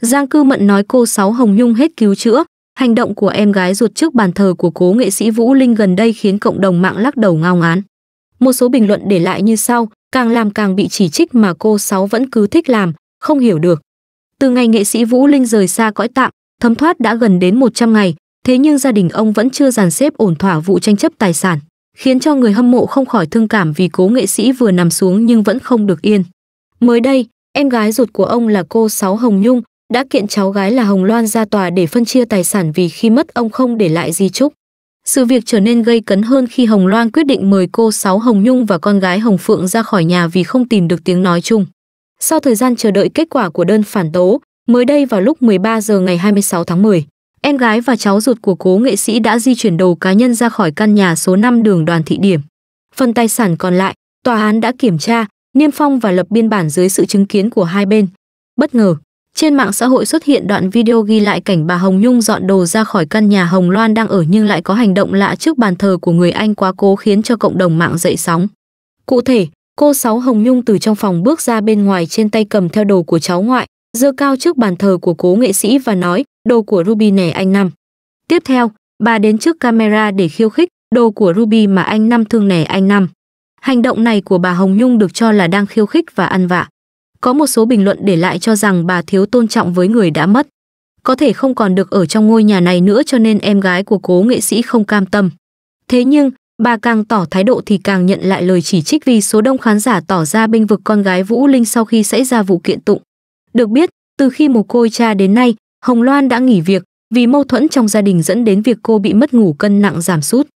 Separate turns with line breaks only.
Giang Cư Mận nói cô Sáu Hồng Nhung hết cứu chữa, hành động của em gái ruột trước bàn thờ của cố nghệ sĩ Vũ Linh gần đây khiến cộng đồng mạng lắc đầu ngao ngán. Một số bình luận để lại như sau, càng làm càng bị chỉ trích mà cô Sáu vẫn cứ thích làm, không hiểu được. Từ ngày nghệ sĩ Vũ Linh rời xa cõi tạm, thấm thoát đã gần đến 100 ngày, thế nhưng gia đình ông vẫn chưa dàn xếp ổn thỏa vụ tranh chấp tài sản, khiến cho người hâm mộ không khỏi thương cảm vì cố nghệ sĩ vừa nằm xuống nhưng vẫn không được yên. Mới đây, em gái ruột của ông là cô Sáu Hồng Nhung, đã kiện cháu gái là Hồng Loan ra tòa để phân chia tài sản vì khi mất ông không để lại di trúc. Sự việc trở nên gây cấn hơn khi Hồng Loan quyết định mời cô Sáu Hồng Nhung và con gái Hồng Phượng ra khỏi nhà vì không tìm được tiếng nói chung. Sau thời gian chờ đợi kết quả của đơn phản tố, mới đây vào lúc 13 giờ ngày 26 tháng 10, em gái và cháu ruột của cố nghệ sĩ đã di chuyển đồ cá nhân ra khỏi căn nhà số 5 đường Đoàn Thị Điểm. Phần tài sản còn lại, tòa án đã kiểm tra, niêm phong và lập biên bản dưới sự chứng kiến của hai bên. Bất ngờ, trên mạng xã hội xuất hiện đoạn video ghi lại cảnh bà Hồng Nhung dọn đồ ra khỏi căn nhà Hồng Loan đang ở nhưng lại có hành động lạ trước bàn thờ của người Anh quá cố khiến cho cộng đồng mạng dậy sóng. Cụ thể, cô Sáu Hồng Nhung từ trong phòng bước ra bên ngoài trên tay cầm theo đồ của cháu ngoại, dơ cao trước bàn thờ của cố nghệ sĩ và nói, đồ của Ruby nè anh Năm. Tiếp theo, bà đến trước camera để khiêu khích, đồ của Ruby mà anh Năm thương nè anh Năm. Hành động này của bà Hồng Nhung được cho là đang khiêu khích và ăn vạ. Có một số bình luận để lại cho rằng bà thiếu tôn trọng với người đã mất. Có thể không còn được ở trong ngôi nhà này nữa cho nên em gái của cố nghệ sĩ không cam tâm. Thế nhưng, bà càng tỏ thái độ thì càng nhận lại lời chỉ trích vì số đông khán giả tỏ ra bênh vực con gái Vũ Linh sau khi xảy ra vụ kiện tụng. Được biết, từ khi một cô cha đến nay, Hồng Loan đã nghỉ việc vì mâu thuẫn trong gia đình dẫn đến việc cô bị mất ngủ cân nặng giảm sút.